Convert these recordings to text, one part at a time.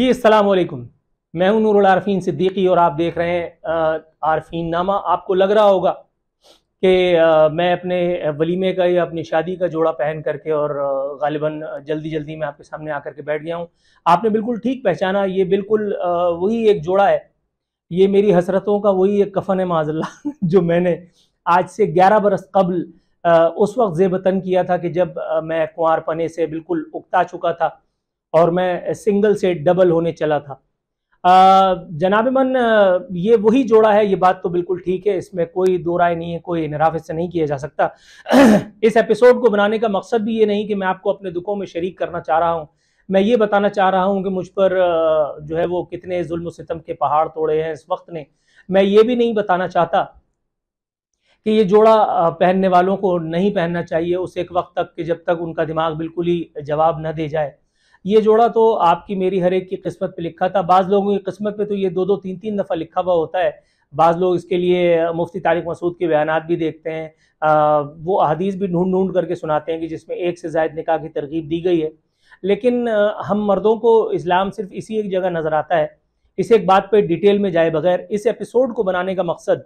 जी वालेकुम मैं हूं नूरुल आरफीन सिद्दीकी और आप देख रहे हैं आरफीन नामा आपको लग रहा होगा कि मैं अपने वलीमे का या अपनी शादी का जोड़ा पहन करके और गालिबा जल्दी जल्दी मैं आपके सामने आकर के बैठ गया हूँ आपने बिल्कुल ठीक पहचाना ये बिल्कुल वही एक जोड़ा है ये मेरी हसरतों का वही एक कफन है माजल्ला जो मैंने आज से ग्यारह बरस कबल उस वक्त जेबतन किया था कि जब मैं कुंवर पने से बिल्कुल उगता चुका था और मैं सिंगल से डबल होने चला था जनाब मन ये वही जोड़ा है ये बात तो बिल्कुल ठीक है इसमें कोई दो राय नहीं है कोई इनराफ इससे नहीं किया जा सकता इस एपिसोड को बनाने का मकसद भी ये नहीं कि मैं आपको अपने दुखों में शरीक करना चाह रहा हूँ मैं ये बताना चाह रहा हूँ कि मुझ पर जो है वो कितने जुल्म सितम के पहाड़ तोड़े हैं इस वक्त ने मैं ये भी नहीं बताना चाहता कि ये जोड़ा पहनने वालों को नहीं पहनना चाहिए उस एक वक्त तक कि जब तक उनका दिमाग बिल्कुल ही जवाब न दे जाए ये जोड़ा तो आपकी मेरी हर एक की किस्मत पे लिखा था बाज़ लोगों की किस्मत पे तो ये दो दो तीन तीन दफ़ा लिखा हुआ होता है बाज़ लोग इसके लिए मुफ्ती तारिक मसूद के बयान भी देखते हैं आ, वो अदीस भी ढूंढ ढूंढ करके सुनाते हैं कि जिसमें एक से जायद निकाह की तरगीब दी गई है लेकिन हम मर्दों को इस्लाम सिर्फ इसी एक जगह नज़र आता है इस एक बात पर डिटेल में जाए बगैर इस एपिसोड को बनाने का मकसद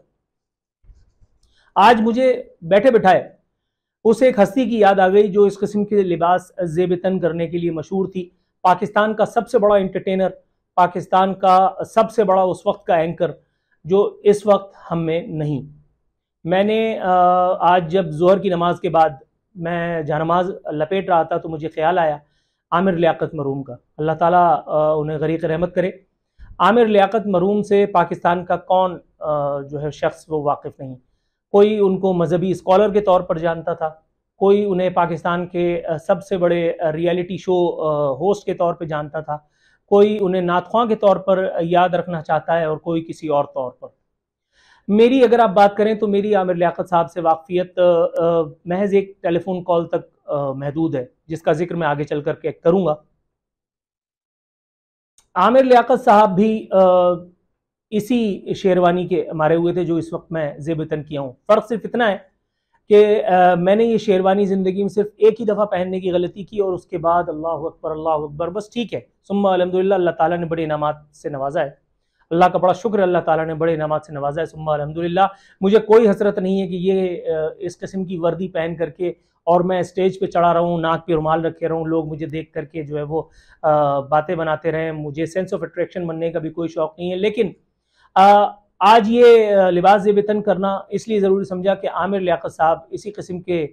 आज मुझे बैठे बैठाए उसे एक हस्ती की याद आ गई जो इस किस्म के लिबास जेब तन करने के लिए मशहूर थी पाकिस्तान का सबसे बड़ा इंटरटेनर पाकिस्तान का सबसे बड़ा उस वक्त का एंकर जो इस वक्त हम में नहीं मैंने आज जब जोहर की नमाज के बाद मैं जहाँ नमाज लपेट रहा था तो मुझे ख्याल आया आमिर लियाकत मरूम का अल्लाह ताला उन्हें गरीक रहमत करे आमिर लियाकत मरूम से पाकिस्तान का कौन जो है शख्स वो वाकिफ़ नहीं कोई उनको मजहबी स्कॉलर के तौर पर जानता था कोई उन्हें पाकिस्तान के सबसे बड़े रियलिटी शो होस्ट के तौर पर जानता था कोई उन्हें नातख्वा के तौर पर याद रखना चाहता है और कोई किसी और तौर पर मेरी अगर आप बात करें तो मेरी आमिर लियाकत साहब से वाकफियत महज एक टेलीफोन कॉल तक महदूद है जिसका जिक्र मैं आगे चल करके करूँगा आमिर लियाकत साहब भी इसी शेरवानी के मारे हुए थे जो इस वक्त मैं जेब तन किया हूँ फ़र्क सिर्फ इतना है कि मैंने ये शेरवानी ज़िंदगी में सिर्फ एक ही दफ़ा पहनने की गलती की और उसके बाद अल्लाह अकबर अल्लाह अकबर बस ठीक है सुम्मा अलहमदिल्ला अल्लाह ताला ने बड़े इनाम से नवाजा है अल्लाह का बड़ा शुक्र अल्लाह ताला ने बड़े इनाम से नवाजा है सुम्मा अलहमदिल्ला मुझे कोई हसरत नहीं है कि ये इस किस्म की वर्दी पहन करके और मैं स्टेज पे चढ़ा रहा हूँ नाक पे रुमाल रखे रहा हूँ लोग मुझे देख करके जो है वो बातें बनाते रहें मुझे सेंस ऑफ अट्रैक्शन बनने का भी कोई शौक़ नहीं है लेकिन आज ये लिबास वेतन करना इसलिए ज़रूरी समझा कि आमिर लियाकत साहब इसी किस्म के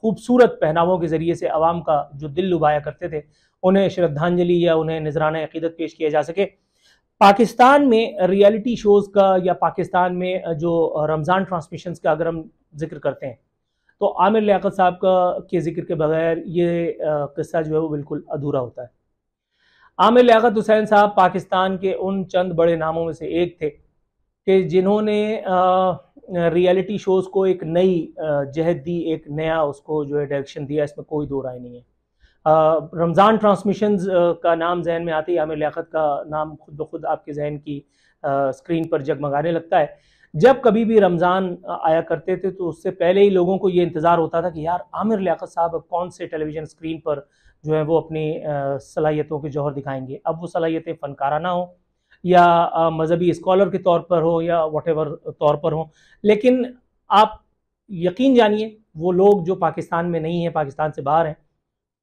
खूबसूरत पहनावों के ज़रिए से आवाम का जो दिल लुभाया करते थे उन्हें श्रद्धांजलि या उन्हें नजराना अकीदत पेश किया जा सके पाकिस्तान में रियलिटी शोज़ का या पाकिस्तान में जो रमज़ान ट्रांसमिशन का अगर हम जिक्र करते हैं तो आमिर लियाकत साहब का के जिक्र के बगैर ये किस्सा जो है वो बिल्कुल अधूरा होता है आमिर लियात हुसैन साहब पाकिस्तान के उन चंद बड़े नामों में से एक थे कि जिन्होंने रियलिटी शोज को एक नई जहद दी एक नया उसको जो है डायरेक्शन दिया इसमें कोई दो राय नहीं है रमज़ान ट्रांसमिशंस का नाम जहन में आते ही आमिर लियात का नाम खुद ब खुद आपके जहन की स्क्रीन पर जगमगाने लगता है जब कभी भी रमज़ान आया करते थे तो उससे पहले ही लोगों को ये इंतज़ार होता था कि यार आमिर लियात साहब अब कौन से टेलीविज़न स्क्रीन पर जो है वो अपनी सलाहियतों के जौहर दिखाएंगे अब वो सलाहियतें फ़नकाराना हो या मज़हबी स्कॉलर के तौर पर हो या वट तौर पर हो लेकिन आप यकीन जानिए वो लोग जो पाकिस्तान में नहीं हैं पाकिस्तान से बाहर हैं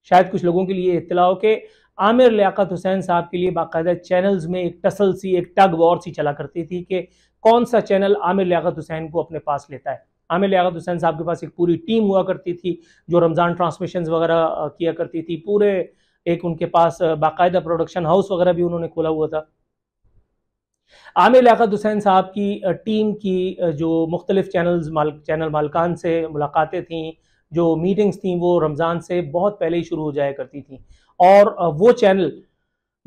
शायद कुछ लोगों के लिए इतला हो कि आमिर लियाकत हुसैन साहब के लिए बाकायदा चैनल्स में एक टसल सी एक टग वॉर सी चला करती थी कि कौन सा चैनल आमिर लियाकत हुसैन को अपने पास लेता है आमिर लियात हुसैन साहब के पास एक पूरी टीम हुआ करती थी जो रमज़ान ट्रांसमिशन वगैरह किया करती थी पूरे एक उनके पास बाकायदा प्रोडक्शन हाउस वगैरह भी उन्होंने खोला हुआ था आमिर लियात हुसैन साहब की टीम की जो मुख्तलिफ चैनल माल चैनल मालकान से मुलाकातें थीं जो मीटिंग्स थी वो रमज़ान से बहुत पहले ही शुरू हो जाया करती थी और वो चैनल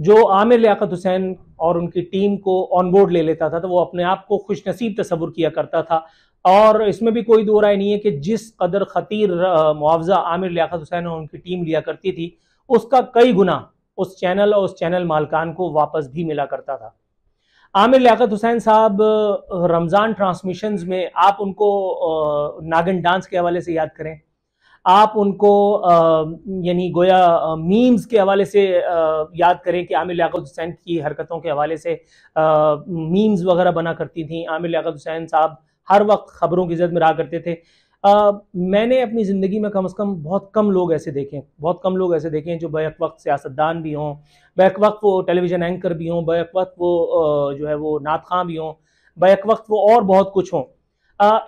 जो आमिर लियात हुसैन और उनकी टीम को ऑन बोर्ड ले लेता था तो वो अपने आप को खुशनसीब तस्वुर किया करता था और इसमें भी कोई दो राय नहीं है कि जिस कदर खतीर मुआवजा आमिर लियात हुसैन और उनकी टीम लिया करती थी उसका कई गुना उस चैनल और उस चैनल मालकान को वापस भी मिला करता था आमिर लियात हुसैन साहब रमज़ान ट्रांसमिशंस में आप उनको नागन डांस के हवाले से याद करें आप उनको यानी गोया मीम्स के हवाले से याद करें कि आमिर लियात हुसैन की हरकतों के हवाले से मीम्स वगैरह बना करती थी आमिर लियात हुसैन साहब हर वक्त खबरों की जद में रहा करते थे आ, मैंने अपनी ज़िंदगी में कम अज़ कम बहुत कम लोग ऐसे हैं बहुत कम लोग ऐसे देखें जो बैक वक्त सियासतदान भी हों बैक वक्त वो टेलीविज़न एंकर भी हों बैक वक्त वो जो है वो नात खां भी हों बैक वक्त वो और बहुत कुछ हों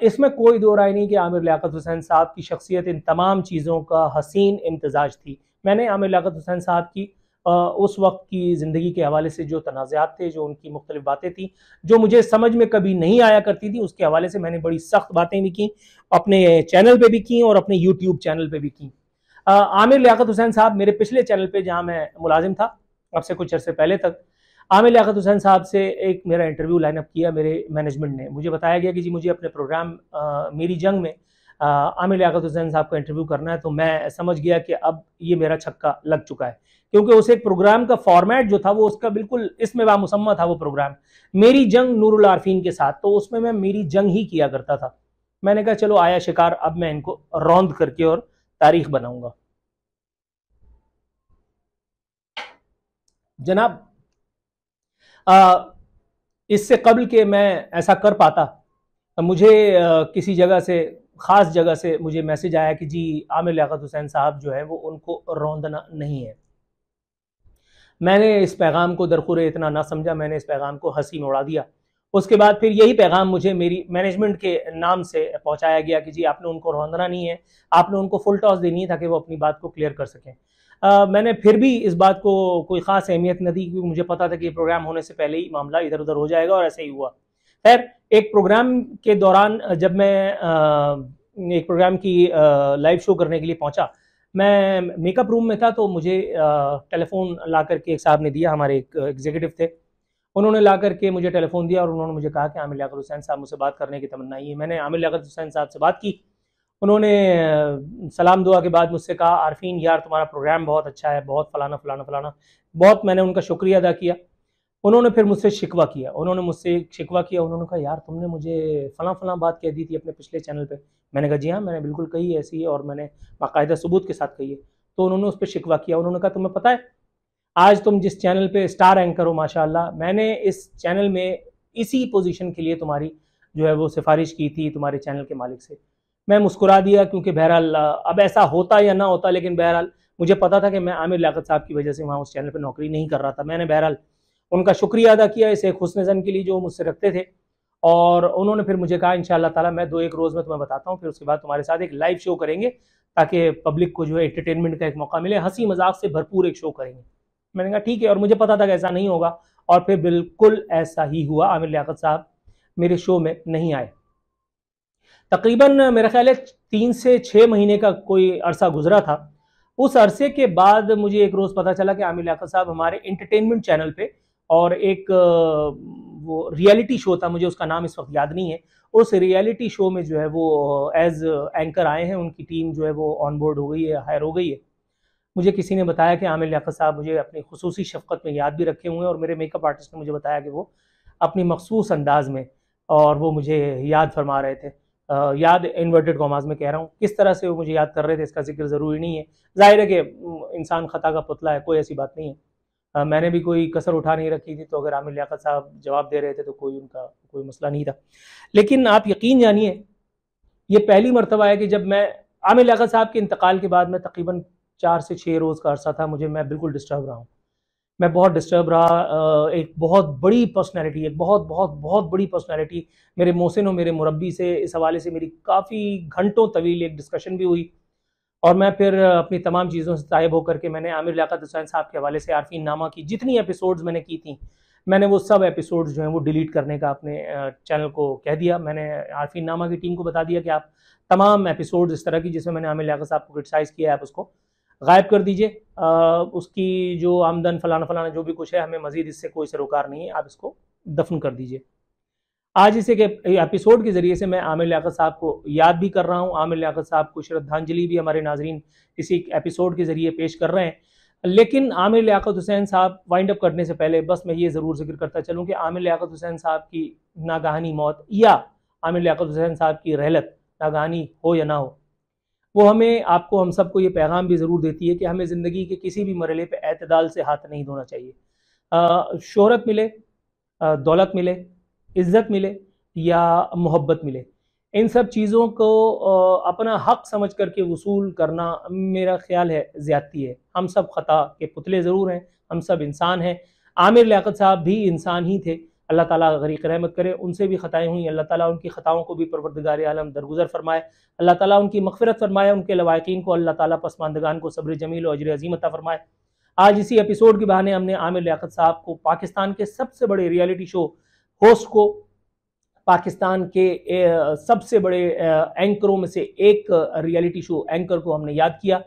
इसमें कोई दो राय नहीं कि आमिर लियाकत हुसैन साहब की शख्सियत इन तमाम चीज़ों का हसीन इम्तजाज थी मैंने आमिर लियाकत हुसैन साहब की उस वक्त की ज़िंदगी के हवाले से जो तनाज़ात थे जो उनकी मुख्तलिफ बातें थी जो मुझे समझ में कभी नहीं आया करती थी उसके हवाले से मैंने बड़ी सख्त बातें भी की अपने चैनल पर भी की और अपने यूट्यूब चैनल पर भी की आमिर लियाकत हुसैन साहब मेरे पिछले चैनल पर जहाँ मैं मुलाजिम था अब से कुछ अरसे पहले तक आमिर लियाकत हुसैन साहब से एक मेरा इंटरव्यू लाइनअप किया मेरे मैनेजमेंट ने मुझे बताया गया कि जी मुझे अपने प्रोग्राम आ, मेरी जंग में आमिर लियात हुसैन साहब का इंटरव्यू करना है तो मैं समझ गया कि अब ये मेरा छक्का लग चुका है क्योंकि उस एक प्रोग्राम का फॉर्मेट जो था वो उसका बिल्कुल इसमें मुसम्मा था वो प्रोग्राम मेरी जंग नूरुल आरफीन के साथ तो उसमें मैं मेरी जंग ही किया करता था मैंने कहा चलो आया शिकार अब मैं इनको रौंद करके और तारीख बनाऊंगा जनाब इससे कबल के मैं ऐसा कर पाता मुझे आ, किसी जगह से ख़ास जगह से मुझे मैसेज आया कि जी आमिर लियात हुसैन साहब जो है वो उनको रौंदना नहीं है मैंने इस पैगाम को दरखुर इतना ना समझा मैंने इस पैगाम को हंसी में उड़ा दिया उसके बाद फिर यही पैगाम मुझे मेरी मैनेजमेंट के नाम से पहुंचाया गया कि जी आपने उनको रौंदना नहीं है आपने उनको फुल टॉस देनी है ताकि वो अपनी बात को क्लियर कर सकें मैंने फिर भी इस बात को कोई ख़ास अहमियत न दी क्योंकि मुझे पता था कि ये प्रोग्राम होने से पहले ही मामला इधर उधर हो जाएगा और ऐसे ही हुआ खैर एक प्रोग्राम के दौरान जब मैं एक प्रोग्राम की लाइव शो करने के लिए पहुंचा मैं मेकअप रूम में था तो मुझे टेलीफोन ला करके एक साहब ने दिया हमारे एक एग्जीक्यूटिव थे उन्होंने ला करके मुझे टेलीफोन दिया और उन्होंने मुझे कहा कि आमिर लियात हुसैन साहब मुझसे बात करने की तमन्ना ही है मैंने आमिर लियात हुसैन साहब से बात की उन्होंने सलाम दुआ के बाद मुझसे कहा आरफीन यार तुम्हारा प्रोग्राम बहुत अच्छा है बहुत फलाना फलाना फलाना बहुत मैंने उनका शुक्रिया अदा किया उन्होंने फिर मुझसे शिकवा किया उन्होंने मुझसे शिकवा किया उन्होंने कहा यार तुमने मुझे फ़लाँ फ़लां बात कह दी थी अपने पिछले चैनल पे मैंने कहा जी हाँ मैंने बिल्कुल कही ऐसी है और मैंने बाकायदा सबूत के साथ कही है तो उन्होंने उस पर शिकवा किया उन्होंने कहा तुम्हें पता है आज तुम जिस चैनल पे स्टार एंकर हो माशाल्लाह मैंने इस चैनल में इसी पोजीशन के लिए तुम्हारी जो है वो सिफारिश की थी तुम्हारे चैनल के मालिक से मैं मुस्कुरा दिया क्योंकि बहरहाल अब ऐसा होता या ना होता लेकिन बहरहाल मुझे पता था कि मैं आमिर लियाकत साहब की वजह से वहाँ उस चैनल पर नौकरी नहीं कर रहा था मैंने बहरहाल उनका शुक्रिया अदा किया इस एक हुसन जन के लिए जो मुझसे रखते थे और उन्होंने फिर मुझे कहा इन ताला मैं दो एक रोज़ में तुम्हें बताता हूँ फिर उसके बाद तुम्हारे साथ एक लाइव शो करेंगे ताकि पब्लिक को जो है एंटरटेनमेंट का एक मौका मिले हंसी मजाक से भरपूर एक शो करेंगे मैंने कहा ठीक है और मुझे पता था कि ऐसा नहीं होगा और फिर बिल्कुल ऐसा ही हुआ आमिर लियाकत साहब मेरे शो में नहीं आए तकरीबन मेरा ख्याल है तीन से छः महीने का कोई अरसा गुजरा था उस अरसे के बाद मुझे एक रोज़ पता चला कि आमिर लियाकत साहब हमारे इंटरटेनमेंट चैनल पर और एक वो रियलिटी शो था मुझे उसका नाम इस वक्त याद नहीं है उस रियलिटी शो में जो है वो एज एंकर आए हैं उनकी टीम जो है वो ऑन बोर्ड हो गई है हायर हो गई है मुझे किसी ने बताया कि आमिर लिया साहब मुझे अपनी खसूसी शफकत में याद भी रखे हुए हैं और मेरे मेकअप आर्टिस्ट ने मुझे बताया कि वो अपनी मखसूस अंदाज में और वो मुझे याद फरमा रहे थे आ, याद इन्वर्टेड कॉमाज में कह रहा हूँ किस तरह से वो मुझे याद कर रहे थे इसका जिक्र ज़रूरी नहीं है जाहिर है कि इंसान ख़ता का पुतला है कोई ऐसी बात नहीं है आ, मैंने भी कोई कसर उठा नहीं रखी थी तो अगर आमिर लियाकत साहब जवाब दे रहे थे तो कोई उनका कोई मसला नहीं था लेकिन आप यकीन जानिए ये पहली मरतबा है कि जब मैं आमिर लियाकत साहब के इंतकाल के बाद मैं तकरीबन चार से छः रोज़ का अरसा था मुझे मैं बिल्कुल डिस्टर्ब रहा हूँ मैं बहुत डिस्टर्ब रहा एक बहुत बड़ी पर्सनैलिटी एक बहुत बहुत बहुत बड़ी पर्सनैलिटी मेरे मोहसिन और मेरे मुरबी से इस हवाले से मेरी काफ़ी घंटों तवील एक डिस्कशन भी हुई और मैं फिर अपनी तमाम चीज़ों से तायब होकर के मैंने आमिर लियात हुसैन साहब के हवाले से आरफी नामा की जितनी एपिसोड्स मैंने की थी मैंने वो सब एपिसोड्स जो हैं वो डिलीट करने का अपने चैनल को कह दिया मैंने आरफी नामा की टीम को बता दिया कि आप तमाम एपिसोड्स इस तरह की जिसमें मैंने आमिर लियात साहब को क्रिटिसाइज़ किया है आप उसको गायब कर दीजिए उसकी जो आमदन फलाना फलाना जो भी कुछ है हमें मज़ीद इससे कोई सरोकार नहीं है आप इसको दफन कर दीजिए आज इसे के एपिसोड के ज़रिए से मैं आमिर लियाकत साहब को याद भी कर रहा हूँ आमिर लियाकत साहब को श्रद्धांजलि भी हमारे नाजरीन इसी एपिसोड के ज़रिए पेश कर रहे हैं लेकिन आमिर लियाकत हुसैन साहब वाइंड अप करने से पहले बस मैं ये ज़रूर जिक्र करता चलूँ कि आमिर लियाकत हुसैन साहब की नागहानी मौत या आमिर लियाकत हुसैन साहब की रहलत नागहानी हो या ना हो वो हमें आपको हम सबको ये पैगाम भी ज़रूर देती है कि हमें ज़िंदगी के किसी भी मरले पर अतदाल से हाथ नहीं धोना चाहिए शहरत मिले दौलत मिले इज्जत मिले या मोहब्बत मिले इन सब चीज़ों को अपना हक समझ करके वसूल करना मेरा ख्याल है ज़्यादती है हम सब ख़ता के पुतले ज़रूर हैं हम सब इंसान हैं आमिर लियाकत साहब भी इंसान ही थे अल्लाह ताला गरीक रहमत करे उनसे भी ख़ताएं हुई अल्लाह ताला उनकी ख़ताओं को भी परवरदगार आलम दरगुजर फरमाए अल्लाह ताला उनकी मगफरत फरमाए उनके लवाकिन को अल्लाह ताला पसमानदगान को सब्र जमील और अजर अजीमता फरमाए आज इसी एपिसोड के बहाने हमने आमिर लियाकत साहब को पाकिस्तान के सबसे बड़े रियलिटी शो होस्ट को पाकिस्तान के सबसे बड़े एंकरों में से एक रियलिटी शो एंकर को हमने याद किया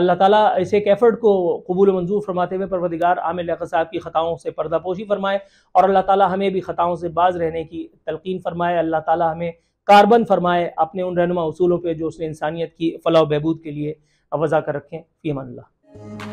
अल्लाह ताला इस एक एफर्ट को कबूल मंजूर फरमाते हुए परवदिगार आमिर लख साहब की ख़ताओं से पर्दापोशी फरमाए और अल्लाह ताला हमें भी ख़ताओं से बाज रहने की तलकिन फरमाए अल्लाह ताला हमें कार्बन फरमाए अपने उन रहनुमा असूलों पर जो उसने इंसानियत की फलाह बहबूद के लिए वज़ा कर रखें फ़ीमल्ला